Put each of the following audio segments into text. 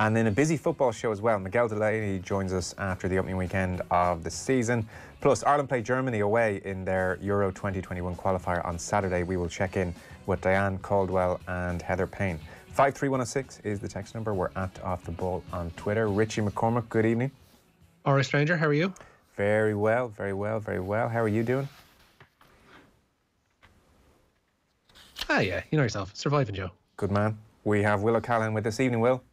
And then a busy football show as well. Miguel Delaney joins us after the opening weekend of the season. Plus, Ireland play Germany away in their Euro 2021 qualifier on Saturday. We will check in with Diane Caldwell and Heather Payne. 53106 is the text number. We're at Off the Ball on Twitter. Richie McCormick, good evening. All right, stranger, how are you? Very well, very well, very well. How are you doing? Ah, yeah, you know yourself. Surviving, Joe. Good man. We have Will O'Callaghan with us. Evening, Will.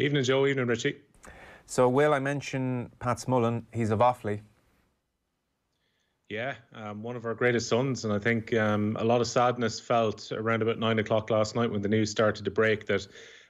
Evening, Joe. Evening, Richie. So, Will, I mention Pat Smullen. He's of Offaly. Yeah, um, one of our greatest sons, and I think um, a lot of sadness felt around about nine o'clock last night when the news started to break that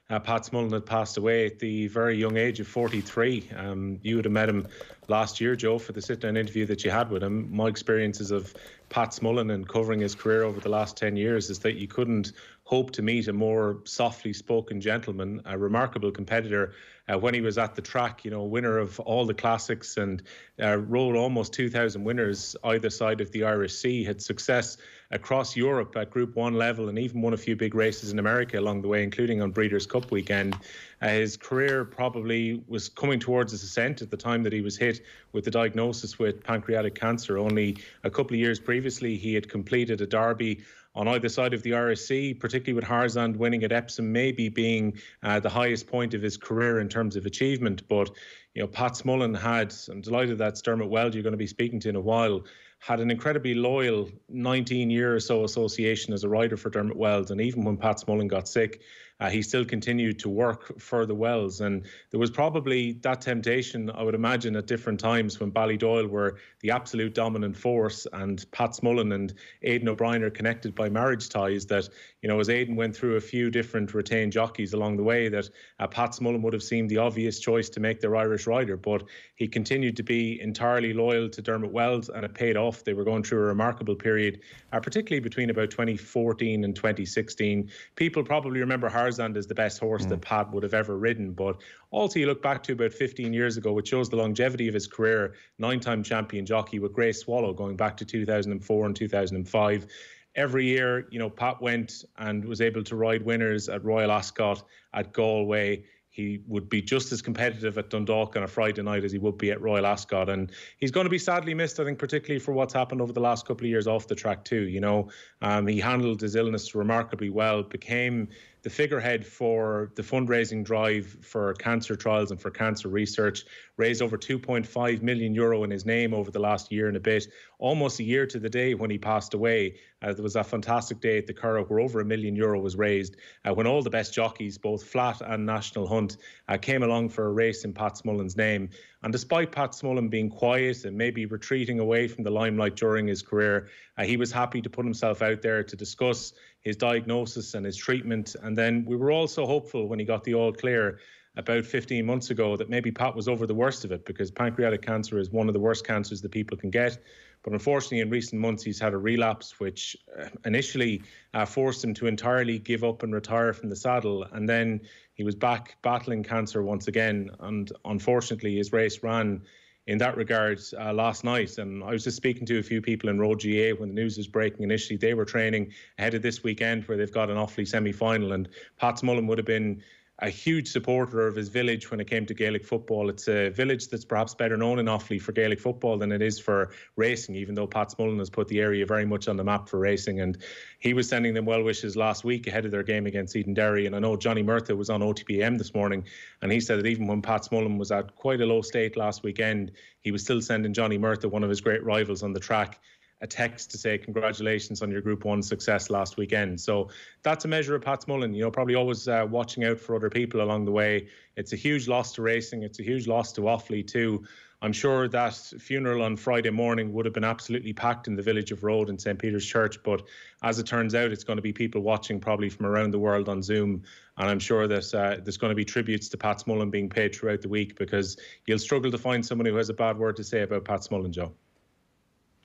uh, Pat Smullen had passed away at the very young age of 43. Um, you would have met him last year, Joe, for the sit-down interview that you had with him. My experiences of Pat Smullen and covering his career over the last 10 years is that you couldn't hope to meet a more softly spoken gentleman, a remarkable competitor. Uh, when he was at the track, you know, winner of all the classics and uh, rode almost 2,000 winners either side of the Irish Sea, had success across Europe at Group 1 level and even won a few big races in America along the way, including on Breeders' Cup weekend. Uh, his career probably was coming towards its ascent at the time that he was hit with the diagnosis with pancreatic cancer. Only a couple of years previously, he had completed a derby on either side of the RSC, particularly with Harzand winning at Epsom, maybe being uh, the highest point of his career in terms of achievement. But, you know, Pat Smullen had, I'm delighted that Dermot Weld you're going to be speaking to in a while, had an incredibly loyal 19 year or so association as a rider for Dermot Weld. And even when Pat Smullen got sick, uh, he still continued to work for the Wells. And there was probably that temptation, I would imagine, at different times when Ballydoyle were the absolute dominant force and Pat Smullen and Aidan O'Brien are connected by marriage ties that, you know, as Aidan went through a few different retained jockeys along the way, that uh, Pat Smullen would have seemed the obvious choice to make their Irish rider. But he continued to be entirely loyal to Dermot Wells and it paid off. They were going through a remarkable period, uh, particularly between about 2014 and 2016. People probably remember Hard Tarzan is the best horse mm. that hmm. Pat would have ever ridden. But also, you look back to about 15 years ago, which shows the longevity of his career. Nine time champion jockey with Gray Swallow going back to 2004 and 2005. Every year, you know, Pat went and was able to ride winners at Royal Ascot, at Galway he would be just as competitive at Dundalk on a Friday night as he would be at Royal Ascot. And he's going to be sadly missed, I think, particularly for what's happened over the last couple of years off the track, too. You know, um, he handled his illness remarkably well, became the figurehead for the fundraising drive for cancer trials and for cancer research, raised over 2.5 million euro in his name over the last year and a bit, almost a year to the day when he passed away. Uh, there was a fantastic day at the Curragh where over a million euro was raised uh, when all the best jockeys, both flat and national hunt, uh, came along for a race in Pat Smullen's name. And despite Pat Smullen being quiet and maybe retreating away from the limelight during his career, uh, he was happy to put himself out there to discuss his diagnosis and his treatment. And then we were all so hopeful when he got the all clear about 15 months ago that maybe Pat was over the worst of it because pancreatic cancer is one of the worst cancers that people can get. But unfortunately, in recent months, he's had a relapse, which uh, initially uh, forced him to entirely give up and retire from the saddle. And then he was back battling cancer once again. And unfortunately, his race ran in that regard uh, last night. And I was just speaking to a few people in Road GA when the news was breaking initially. They were training ahead of this weekend where they've got an awfully semi final. And Pat Mullen would have been a huge supporter of his village when it came to Gaelic football. It's a village that's perhaps better known in Offaly for Gaelic football than it is for racing, even though Pat Smullen has put the area very much on the map for racing. And he was sending them well wishes last week ahead of their game against Eden Derry. And I know Johnny Murtha was on OTPM this morning, and he said that even when Pat Smullen was at quite a low state last weekend, he was still sending Johnny Murtha, one of his great rivals, on the track a text to say congratulations on your Group One success last weekend. So that's a measure of Pat Mullen. You know, probably always uh, watching out for other people along the way. It's a huge loss to racing. It's a huge loss to Offley too. I'm sure that funeral on Friday morning would have been absolutely packed in the village of Road and St. Peter's Church. But as it turns out, it's going to be people watching probably from around the world on Zoom. And I'm sure that uh, there's going to be tributes to Pat Mullen being paid throughout the week because you'll struggle to find someone who has a bad word to say about Pat Mullen, Joe.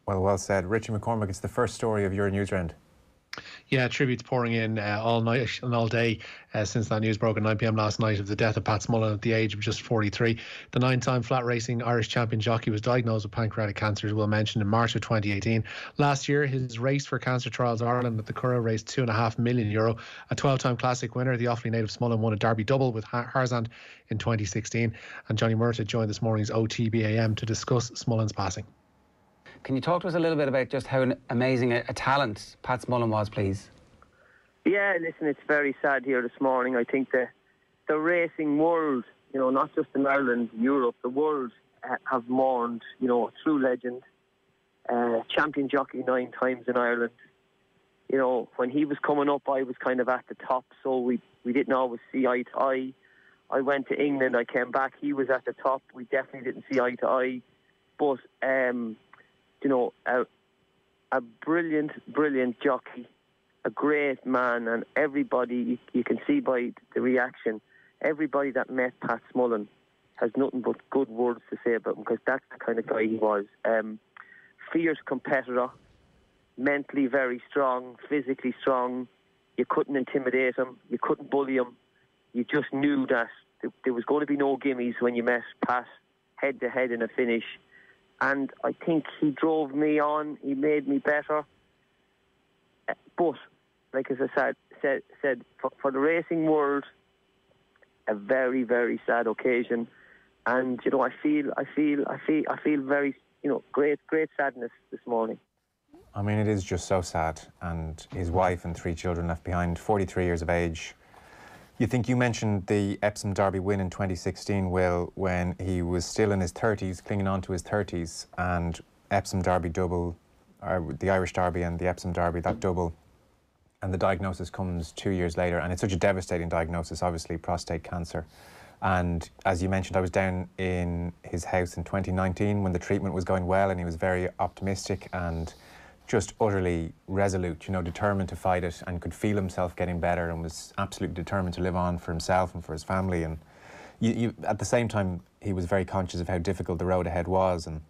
Well, well said. Richie McCormick, it's the first story of your newsround. Yeah, tributes pouring in uh, all night and all day uh, since that news broke at 9 p.m. last night of the death of Pat Smullen at the age of just 43. The nine time flat racing Irish champion jockey was diagnosed with pancreatic cancer, as Will mentioned, in March of 2018. Last year, his race for Cancer Trials Ireland at the Curra raised two and a half million euro. A 12 time classic winner, the Offaly native Smullen won a Derby double with Harzand in 2016. And Johnny Murta joined this morning's OTBAM to discuss Smullen's passing. Can you talk to us a little bit about just how amazing a, a talent Pat Smullen was, please? Yeah, listen, it's very sad here this morning. I think the the racing world, you know, not just in Ireland, Europe, the world uh, have mourned, you know, a true legend, uh, champion jockey nine times in Ireland. You know, when he was coming up, I was kind of at the top, so we we didn't always see eye to eye. I went to England, I came back, he was at the top. We definitely didn't see eye to eye, but um, you know, a, a brilliant, brilliant jockey, a great man, and everybody, you, you can see by the reaction, everybody that met Pat Smullen has nothing but good words to say about him because that's the kind of guy he was. Um, fierce competitor, mentally very strong, physically strong. You couldn't intimidate him, you couldn't bully him. You just knew that there was going to be no gimmies when you met Pat head to head in a finish and I think he drove me on. He made me better. But like as I said, said, said for, for the racing world, a very very sad occasion, and you know I feel I feel I feel I feel very you know great great sadness this morning. I mean, it is just so sad, and his wife and three children left behind, 43 years of age. You think you mentioned the Epsom Derby win in 2016, Will, when he was still in his 30s, clinging on to his 30s, and Epsom Derby double, uh, the Irish Derby and the Epsom Derby, that double, and the diagnosis comes two years later, and it's such a devastating diagnosis, obviously, prostate cancer. And as you mentioned, I was down in his house in 2019 when the treatment was going well, and he was very optimistic and just utterly resolute, you know, determined to fight it and could feel himself getting better and was absolutely determined to live on for himself and for his family. And you, you, at the same time, he was very conscious of how difficult the road ahead was. And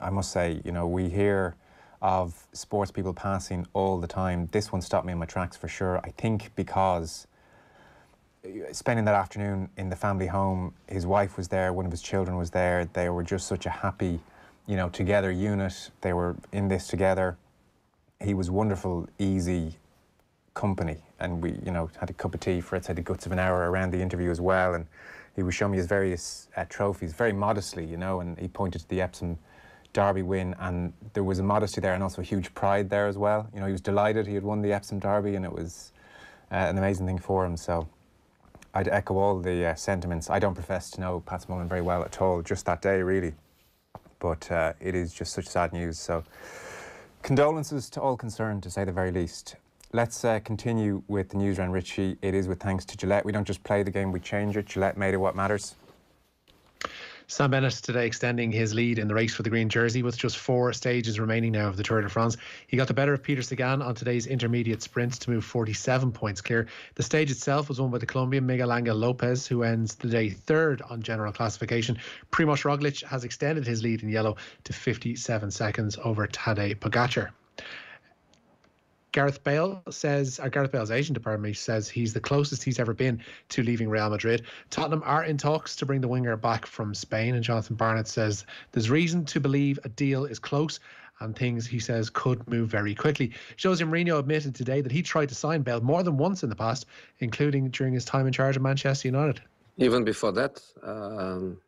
I must say, you know, we hear of sports people passing all the time. This one stopped me in my tracks for sure. I think because spending that afternoon in the family home, his wife was there, one of his children was there. They were just such a happy, you know, together unit. They were in this together he was wonderful, easy company. And we, you know, had a cup of tea. it. had the guts of an hour around the interview as well. And he was showing me his various uh, trophies very modestly, you know, and he pointed to the Epsom Derby win. And there was a modesty there and also a huge pride there as well. You know, he was delighted he had won the Epsom Derby and it was uh, an amazing thing for him. So I'd echo all the uh, sentiments. I don't profess to know Pat Mullen very well at all, just that day, really. But uh, it is just such sad news. So. Condolences to all concerned, to say the very least. Let's uh, continue with the news round Richie. It is with thanks to Gillette. We don't just play the game, we change it. Gillette made it what matters. Sam Bennett today extending his lead in the race for the green jersey with just four stages remaining now of the Tour de France. He got the better of Peter Sagan on today's intermediate sprint to move 47 points clear. The stage itself was won by the Colombian Miguel Angel Lopez, who ends the day third on general classification. Primoz Roglic has extended his lead in yellow to 57 seconds over Tadej Pogacar. Gareth Bale says, or Gareth Bale's agent, pardon me, says he's the closest he's ever been to leaving Real Madrid. Tottenham are in talks to bring the winger back from Spain, and Jonathan Barnett says there's reason to believe a deal is close and things he says could move very quickly. Jose Mourinho admitted today that he tried to sign Bale more than once in the past, including during his time in charge of Manchester United. Even before that, um,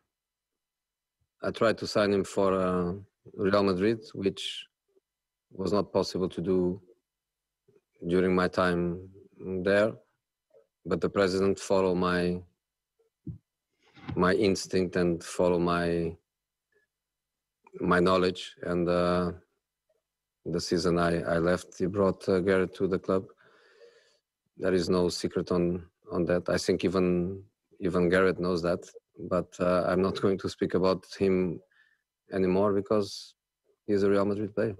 I tried to sign him for uh, Real Madrid, which was not possible to do during my time there, but the president follow my my instinct and follow my my knowledge. And uh, the season I, I left, he brought uh, Garrett to the club. There is no secret on on that. I think even even Garrett knows that. But uh, I'm not going to speak about him anymore because he's a Real Madrid player.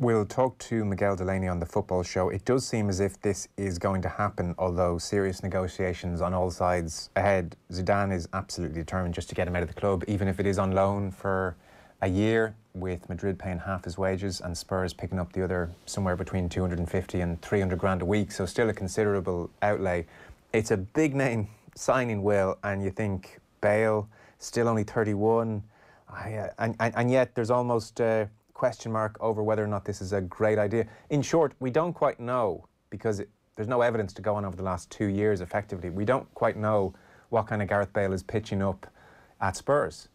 We'll talk to Miguel Delaney on the football show. It does seem as if this is going to happen, although serious negotiations on all sides ahead. Zidane is absolutely determined just to get him out of the club, even if it is on loan for a year, with Madrid paying half his wages and Spurs picking up the other somewhere between 250 and 300 grand a week. So still a considerable outlay. It's a big name signing, Will, and you think Bale, still only 31. I, uh, and, and, and, yet there's almost. Uh, question mark over whether or not this is a great idea. In short, we don't quite know because it, there's no evidence to go on over the last two years effectively. We don't quite know what kind of Gareth Bale is pitching up at Spurs.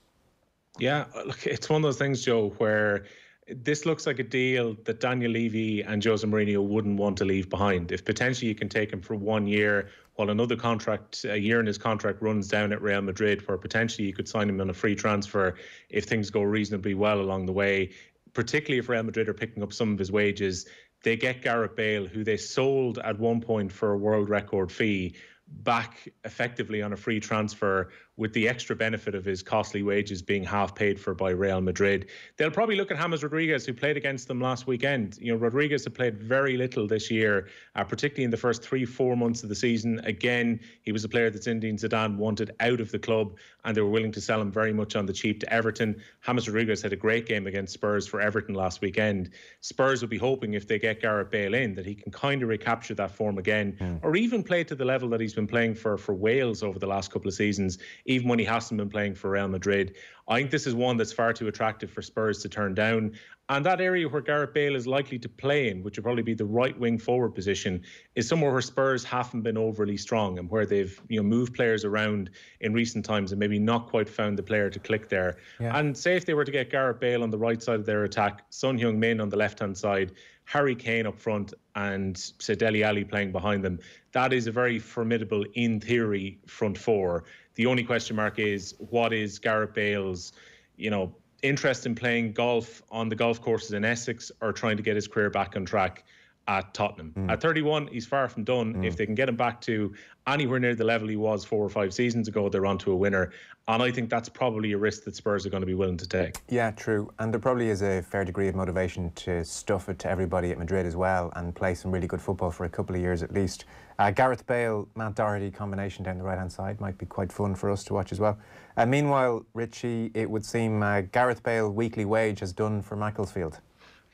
Yeah, look, it's one of those things, Joe, where this looks like a deal that Daniel Levy and Jose Mourinho wouldn't want to leave behind. If potentially you can take him for one year while another contract, a year in his contract, runs down at Real Madrid, where potentially you could sign him on a free transfer if things go reasonably well along the way particularly if Real Madrid are picking up some of his wages, they get Gareth Bale, who they sold at one point for a world record fee, back effectively on a free transfer with the extra benefit of his costly wages being half paid for by Real Madrid. They'll probably look at James Rodriguez, who played against them last weekend. You know, Rodriguez had played very little this year, uh, particularly in the first three, four months of the season. Again, he was a player that Zinedine Zidane wanted out of the club, and they were willing to sell him very much on the cheap to Everton. James Rodriguez had a great game against Spurs for Everton last weekend. Spurs will be hoping if they get Gareth Bale in that he can kind of recapture that form again, mm. or even play to the level that he's been playing for for Wales over the last couple of seasons even when he hasn't been playing for Real Madrid. I think this is one that's far too attractive for Spurs to turn down. And that area where Gareth Bale is likely to play in, which would probably be the right wing forward position, is somewhere where Spurs haven't been overly strong and where they've you know moved players around in recent times and maybe not quite found the player to click there. Yeah. And say if they were to get Gareth Bale on the right side of their attack, Son Heung-min on the left-hand side, Harry Kane up front and Sedeli Ali playing behind them. That is a very formidable, in theory, front four. The only question mark is what is Garrett Bale's, you know, interest in playing golf on the golf courses in Essex or trying to get his career back on track at Tottenham. Mm. At 31, he's far from done. Mm. If they can get him back to anywhere near the level he was four or five seasons ago, they're onto a winner. And I think that's probably a risk that Spurs are going to be willing to take. Yeah, true. And there probably is a fair degree of motivation to stuff it to everybody at Madrid as well and play some really good football for a couple of years at least. Uh, Gareth Bale, Matt Doherty combination down the right hand side might be quite fun for us to watch as well. Uh, meanwhile, Richie, it would seem uh, Gareth Bale weekly wage has done for Macclesfield.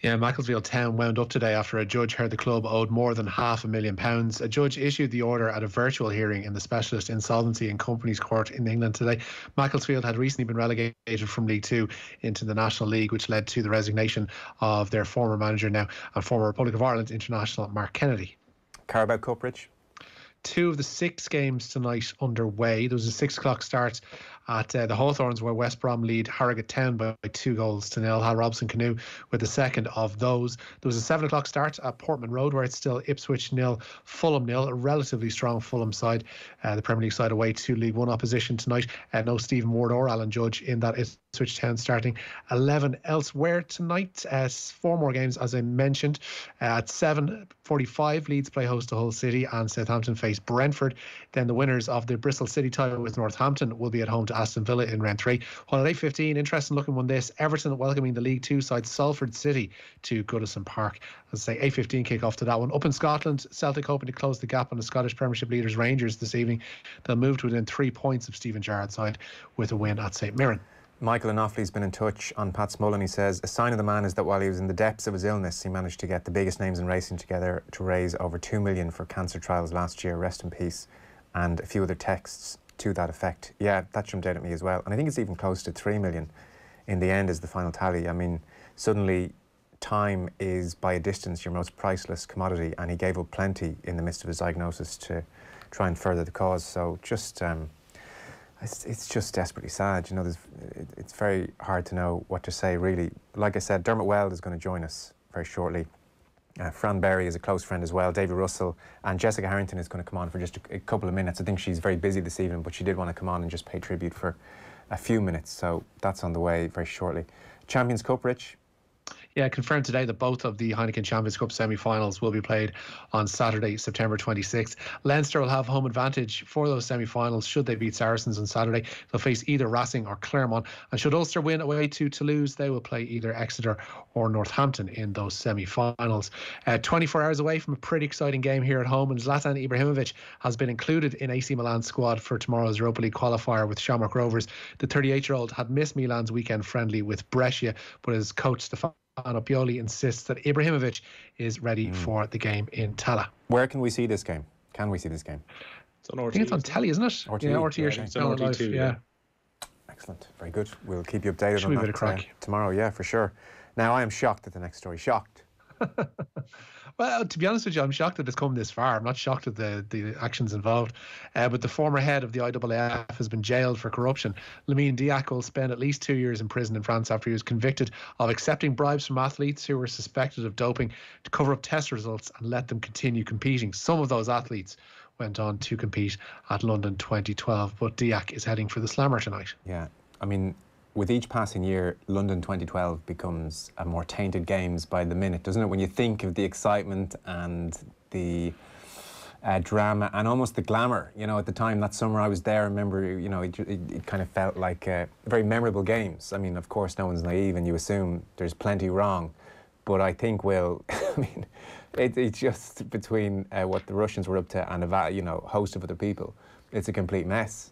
Yeah, Macclesfield Town wound up today after a judge heard the club owed more than half a million pounds. A judge issued the order at a virtual hearing in the Specialist Insolvency and Companies Court in England today. Macclesfield had recently been relegated from League Two into the National League, which led to the resignation of their former manager now and uh, former Republic of Ireland international Mark Kennedy. Carabao Cup, Rich? two of the six games tonight underway. There was a six o'clock start at uh, the Hawthorns, where West Brom lead Harrogate Town by two goals to nil. Hal Robson Canoe with the second of those. There was a seven o'clock start at Portman Road, where it's still Ipswich nil, Fulham nil. A relatively strong Fulham side, uh, the Premier League side away to League One opposition tonight. Uh, no Stephen Ward or Alan Judge in that Ipswich Town starting 11 elsewhere tonight. Uh, four more games, as I mentioned. Uh, at 7.45, Leeds play host to Hull City and Southampton face Brentford. Then the winners of the Bristol City tie with Northampton will be at home to Aston Villa in round three. While at 8.15, interesting looking one this. Everton welcoming the League Two side Salford City to Goodison Park. As I say, 8.15 kick-off to that one. Up in Scotland, Celtic hoping to close the gap on the Scottish Premiership leaders Rangers this evening. They'll move to within three points of Stephen Gerrard's side with a win at St Mirren. Michael Anoffley has been in touch on Pat Smullen. He says, A sign of the man is that while he was in the depths of his illness, he managed to get the biggest names in racing together to raise over 2 million for cancer trials last year. Rest in peace. And a few other texts to that effect. Yeah, that jumped out at me as well. And I think it's even close to 3 million in the end is the final tally. I mean, suddenly time is by a distance your most priceless commodity, and he gave up plenty in the midst of his diagnosis to try and further the cause. So just. Um, it's, it's just desperately sad. You know, it, it's very hard to know what to say, really. Like I said, Dermot Weld is going to join us very shortly. Uh, Fran Berry is a close friend as well, David Russell, and Jessica Harrington is going to come on for just a, a, couple of minutes. I think she's very busy this evening, but she did want to come on and just pay tribute for a few minutes, so that's on the way very shortly. Champions Cup, Rich, yeah, confirmed today that both of the Heineken Champions Cup semi-finals will be played on Saturday, September 26th. Leinster will have home advantage for those semi-finals should they beat Saracens on Saturday. They'll face either Racing or Clermont, and should Ulster win away to Toulouse, they will play either Exeter or Northampton in those semi-finals. Uh, 24 hours away from a pretty exciting game here at home, and Zlatan Ibrahimovic has been included in AC Milan's squad for tomorrow's Europa League qualifier with Shamrock Rovers. The 38-year-old had missed Milan's weekend friendly with Brescia, but his coach Stefano Pioli insists that Ibrahimovic is ready mm. for the game in Tala. Where can we see this game? Can we see this game? It's on RT. I think it's on telly, isn't it? RT, yeah, RT. Yeah, it's on RT2, yeah. Excellent. Very good. We'll keep you updated Should on that uh, tomorrow. Yeah, for sure. Now, I am shocked at the next story. Shocked well, to be honest with you, I'm shocked that it's come this far. I'm not shocked at the, the actions involved. Uh, but the former head of the IAAF has been jailed for corruption. Lamine Diak will spend at least two years in prison in France after he was convicted of accepting bribes from athletes who were suspected of doping to cover up test results and let them continue competing. Some of those athletes went on to compete at London 2012. But Diak is heading for the slammer tonight. Yeah. I mean, with each passing year, London 2012 becomes a more tainted games by the minute, doesn't it? When you think of the excitement and the uh, drama and almost the glamour, you know, at the time that summer I was there, I remember, you know, it, it, it kind of felt like uh, very memorable games. I mean, of course, no one's naive and you assume there's plenty wrong, but I think, Will, I mean, it, it's just between uh, what the Russians were up to and, a, you know, host of other people, it's a complete mess.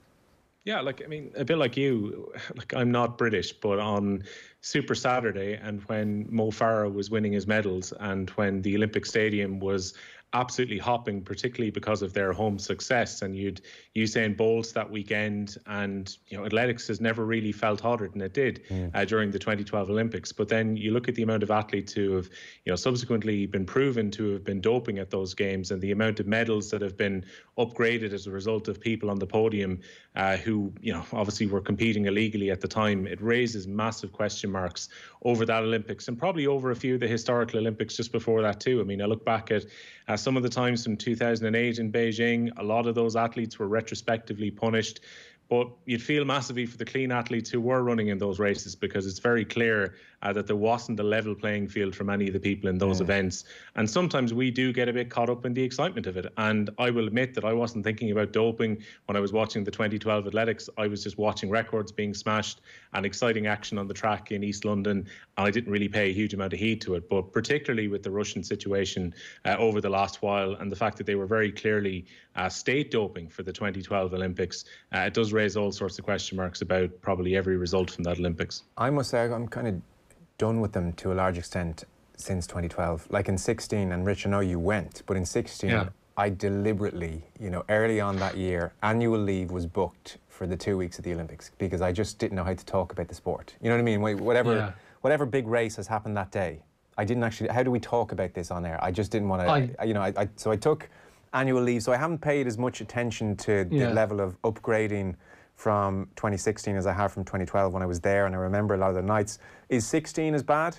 Yeah, like I mean, a bit like you. Like I'm not British, but on Super Saturday and when Mo Farah was winning his medals and when the Olympic Stadium was absolutely hopping, particularly because of their home success. And you'd Usain Bolt's that weekend, and you know athletics has never really felt hotter than it did mm. uh, during the 2012 Olympics. But then you look at the amount of athletes who have you know subsequently been proven to have been doping at those games, and the amount of medals that have been upgraded as a result of people on the podium uh, who you know obviously were competing illegally at the time. It raises massive question marks over that Olympics and probably over a few of the historical Olympics just before that too. I mean, I look back at uh, some of the times from 2008 in Beijing, a lot of those athletes were retrospectively punished. But you'd feel massively for the clean athletes who were running in those races because it's very clear uh, that there wasn't a level playing field for many of the people in those yeah. events. And sometimes we do get a bit caught up in the excitement of it. And I will admit that I wasn't thinking about doping when I was watching the 2012 athletics. I was just watching records being smashed and exciting action on the track in East London. I didn't really pay a huge amount of heed to it. But particularly with the Russian situation uh, over the last while and the fact that they were very clearly uh, state doping for the 2012 Olympics, uh, it does raise all sorts of question marks about probably every result from that Olympics. I must say, I'm kind of done with them to a large extent since 2012. Like in 16, and Rich, I know you went, but in 16, yeah. I deliberately, you know, early on that year, annual leave was booked for the two weeks of the Olympics because I just didn't know how to talk about the sport. You know what I mean? Whatever, yeah. whatever big race has happened that day, I didn't actually. How do we talk about this on air? I just didn't want to. You know, I, I, so I took annual leave. So I haven't paid as much attention to the yeah. level of upgrading from 2016 as I have from 2012 when I was there and I remember a lot of the nights. Is 16 as bad?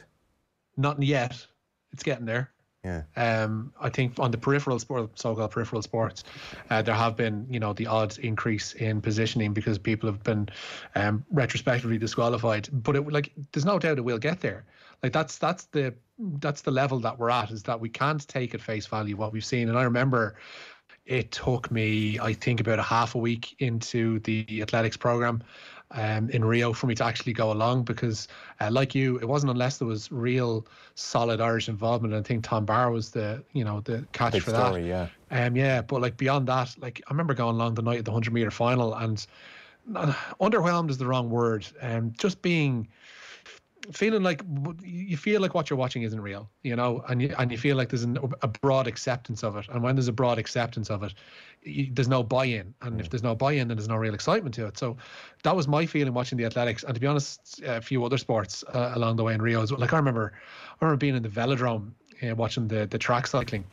Not yet. It's getting there. Yeah. Um, I think on the peripheral sport, so-called peripheral sports, uh, there have been, you know, the odds increase in positioning because people have been um, retrospectively disqualified. But it, like, there's no doubt it will get there. Like that's that's the that's the level that we're at is that we can't take at face value what we've seen. And I remember it took me, I think, about a half a week into the athletics program um, in Rio for me to actually go along because, uh, like you, it wasn't unless there was real solid Irish involvement. And I think Tom Barr was the, you know, the catch Big for story, that. Yeah. Um, yeah. But like beyond that, like I remember going along the night of the 100 meter final and uh, underwhelmed is the wrong word. Um, just being feeling like you feel like what you're watching isn't real, you know, and you and you feel like there's an, a broad acceptance of it. And when there's a broad acceptance of it, you, there's no buy-in, and mm. if there's no buy-in, then there's no real excitement to it. So that was my feeling watching the athletics, and to be honest, a few other sports uh, along the way in Rio as well. Like I remember, I remember being in the velodrome uh, watching the the track cycling.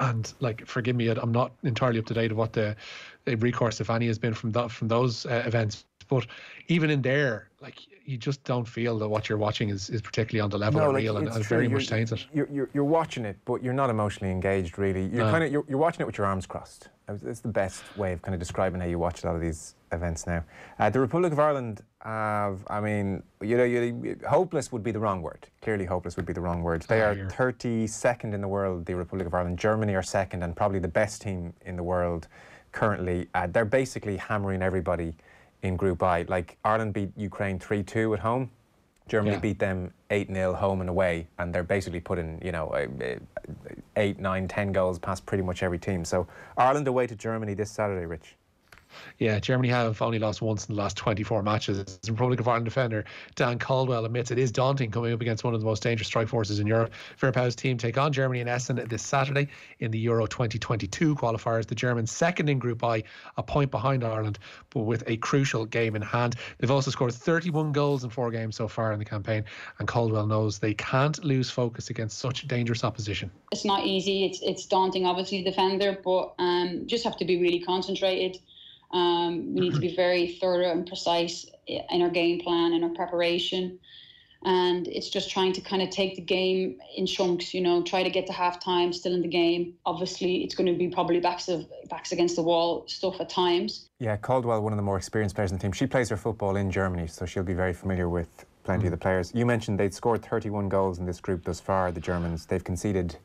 And like, forgive me, I'm not entirely up to date of what the, the recourse, if any, has been from that from those uh, events but even in there, like you just don't feel that what you're watching is, is particularly on the level no, of like real and, and very you're, much taints it. You're, you're, you're, watching it, but you're not emotionally engaged, really. You're no. kind of you're, you're, watching it with your arms crossed. It's the best way of kind of describing how you watch a lot of these events now. Uh, the Republic of Ireland have, I mean, you know, you, hopeless would be the wrong word. Clearly, hopeless would be the wrong word. They are 32nd in the world, the Republic of Ireland. Germany are second, and probably the best team in the world currently. Uh, they're basically hammering everybody in Group I. Like Ireland beat Ukraine 3 2 at home. Germany yeah. beat them 8 0 home and away, and they're basically putting, you know, 8, 9, 10 goals past pretty much every team. So Ireland away to Germany this Saturday, Rich. Yeah, Germany have only lost once in the last 24 matches. Republic of Ireland defender Dan Caldwell admits it is daunting coming up against one of the most dangerous strike forces in Europe. Fairpow's team take on Germany in Essen this Saturday in the Euro 2022 qualifiers. The Germans second in Group I, a point behind Ireland, but with a crucial game in hand. They've also scored 31 goals in four games so far in the campaign, and Caldwell knows they can't lose focus against such dangerous opposition. It's not easy. It's it's daunting, obviously, defender, but um, just have to be really concentrated. Um, we need to be very thorough and precise in our game plan and our preparation. And it's just trying to kind of take the game in chunks, you know, try to get to halftime still in the game. Obviously, it's going to be probably backs of backs against the wall stuff at times. Yeah, Caldwell, one of the more experienced players in the team, she plays her football in Germany, so she'll be very familiar with plenty mm. of the mm. players. You mentioned they'd scored 31 goals in this group thus far, the Germans. They've conceded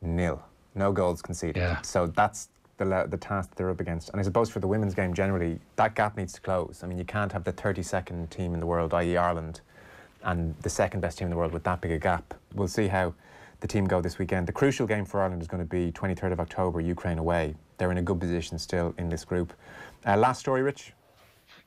nil. No goals conceded. Yeah. So that's the, the task that they're up against. And I suppose for the women's game generally, that gap needs to close. I mean, you can't have the 32nd team in the world, i.e. Ireland, and the second best team in the world with that big a gap. We'll see how the team go this weekend. The crucial game for Ireland is going to be 23rd of October, Ukraine away. They're in a good position still in this group. Uh, last story, Rich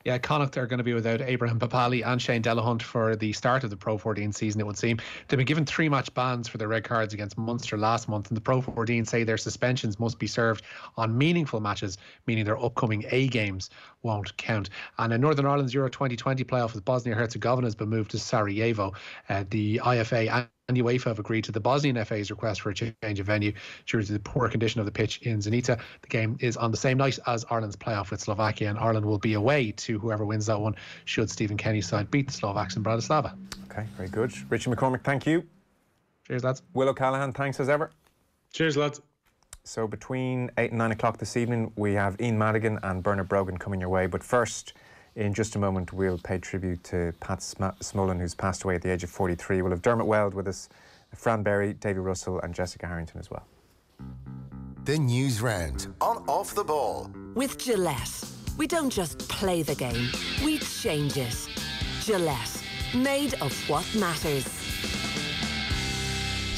yeah, Connacht are going to be without Abraham Papali and Shane Delahunt for the start of the Pro 14 season, it would seem. They've been given three match bans for their red cards against Munster last month, and the Pro 14 say their suspensions must be served on meaningful matches, meaning their upcoming A games won't count. And in Northern Ireland's Euro 2020 playoff with Bosnia Herzegovina has been moved to Sarajevo. Uh, the IFA and UEFA have agreed to the Bosnian FA's request for a change of venue due to the poor condition of the pitch in Zenica. The game is on the same night as Ireland's playoff with Slovakia, and Ireland will be away to whoever wins that one should Stephen Kenny's side beat the Slovaks in Bratislava. Okay, very good. Richie McCormick, thank you. Cheers, lads. Will O'Callaghan, thanks as ever. Cheers, lads. So between 8 and 9 o'clock this evening, we have Ian Madigan and Bernard Brogan coming your way. But first, in just a moment, we'll pay tribute to Pat Smullen, who's passed away at the age of 43. We'll have Dermot Weld with us, Fran Berry, Davy Russell, and Jessica Harrington as well. The News Round on Off the Ball. With Gillette, we don't just play the game, we change it. Gillette, made of what matters.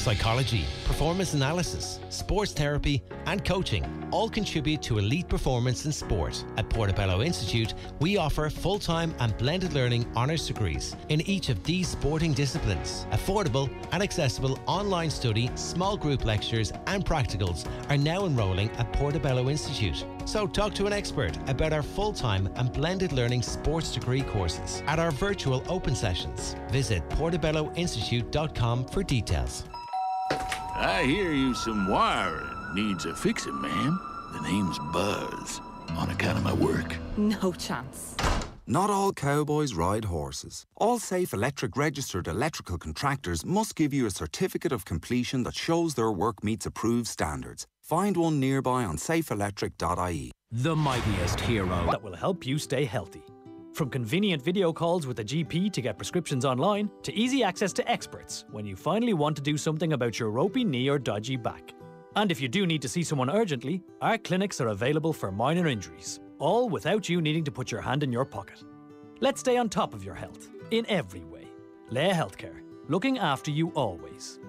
Psychology performance analysis, sports therapy, and coaching all contribute to elite performance in sport. At Portobello Institute, we offer full time and blended learning honours degrees in each of these sporting disciplines. Affordable and accessible online study, small group lectures, and practicals are now enrolling at Portobello Institute. So talk to an expert about our full time and blended learning sports degree courses at our virtual open sessions. Visit portobelloinstitute.com for details. I hear you some wiring needs a fixing, ma'am. The name's Buzz, on account of my work. No chance. Not all cowboys ride horses. All safe electric registered electrical contractors must give you a certificate of completion that shows their work meets approved standards. Find one nearby on safeelectric.ie. The mightiest hero that will help you stay healthy. From convenient video calls with a GP to get prescriptions online, to easy access to experts when you finally want to do something about your ropey knee or dodgy back. And if you do need to see someone urgently, our clinics are available for minor injuries, all without you needing to put your hand in your pocket. Let's stay on top of your health, in every way. Leia Healthcare, looking after you always.